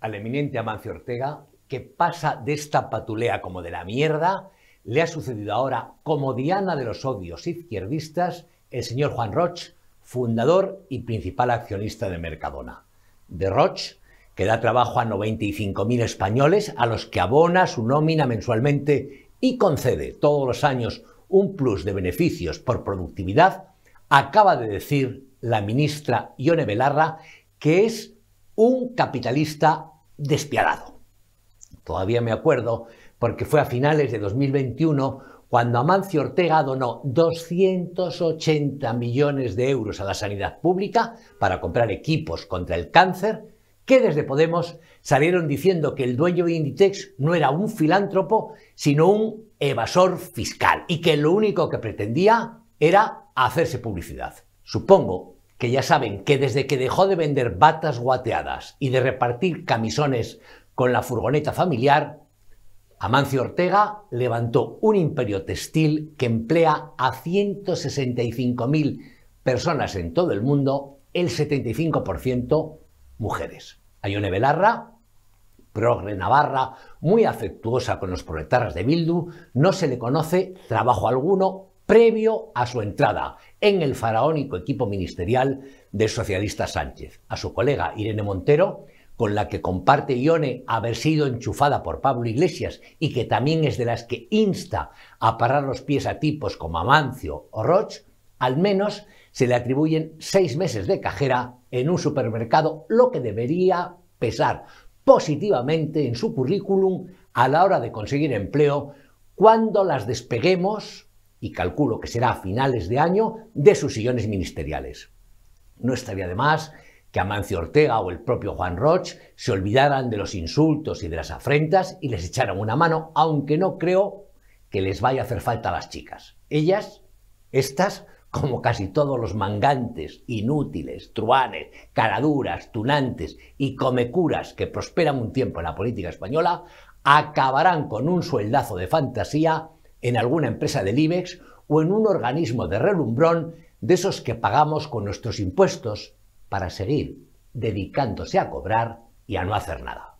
al eminente Amancio Ortega, que pasa de esta patulea como de la mierda, le ha sucedido ahora como diana de los odios izquierdistas el señor Juan Roch, fundador y principal accionista de Mercadona. De Roch, que da trabajo a 95.000 españoles a los que abona su nómina mensualmente y concede todos los años un plus de beneficios por productividad, acaba de decir la ministra Ione Belarra que es un capitalista despiadado. Todavía me acuerdo porque fue a finales de 2021 cuando Amancio Ortega donó 280 millones de euros a la sanidad pública para comprar equipos contra el cáncer, que desde Podemos salieron diciendo que el dueño de Inditex no era un filántropo, sino un evasor fiscal y que lo único que pretendía era hacerse publicidad. Supongo que ya saben que desde que dejó de vender batas guateadas y de repartir camisones con la furgoneta familiar, Amancio Ortega levantó un imperio textil que emplea a 165.000 personas en todo el mundo, el 75% mujeres. Ayone Belarra, progre navarra, muy afectuosa con los proletarras de Bildu, no se le conoce trabajo alguno previo a su entrada en el faraónico equipo ministerial del socialista Sánchez. A su colega Irene Montero, con la que comparte Ione haber sido enchufada por Pablo Iglesias y que también es de las que insta a parar los pies a tipos como Amancio o Roch, al menos se le atribuyen seis meses de cajera en un supermercado, lo que debería pesar positivamente en su currículum a la hora de conseguir empleo cuando las despeguemos y calculo que será a finales de año, de sus sillones ministeriales. No estaría de más que Amancio Ortega o el propio Juan Roch se olvidaran de los insultos y de las afrentas y les echaran una mano, aunque no creo que les vaya a hacer falta a las chicas. Ellas, estas, como casi todos los mangantes, inútiles, truanes, caraduras, tunantes y comecuras que prosperan un tiempo en la política española, acabarán con un sueldazo de fantasía en alguna empresa del IBEX o en un organismo de relumbrón de esos que pagamos con nuestros impuestos para seguir dedicándose a cobrar y a no hacer nada.